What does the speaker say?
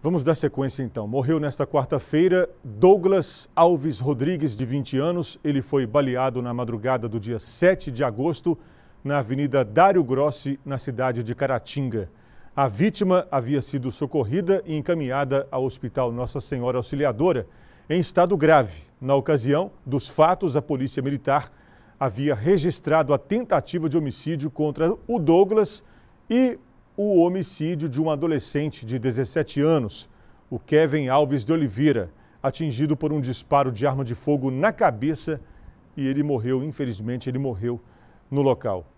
Vamos dar sequência então. Morreu nesta quarta-feira Douglas Alves Rodrigues, de 20 anos. Ele foi baleado na madrugada do dia 7 de agosto na Avenida Dário Grossi, na cidade de Caratinga. A vítima havia sido socorrida e encaminhada ao Hospital Nossa Senhora Auxiliadora em estado grave. Na ocasião dos fatos, a Polícia Militar havia registrado a tentativa de homicídio contra o Douglas e o homicídio de um adolescente de 17 anos, o Kevin Alves de Oliveira, atingido por um disparo de arma de fogo na cabeça e ele morreu, infelizmente, ele morreu no local.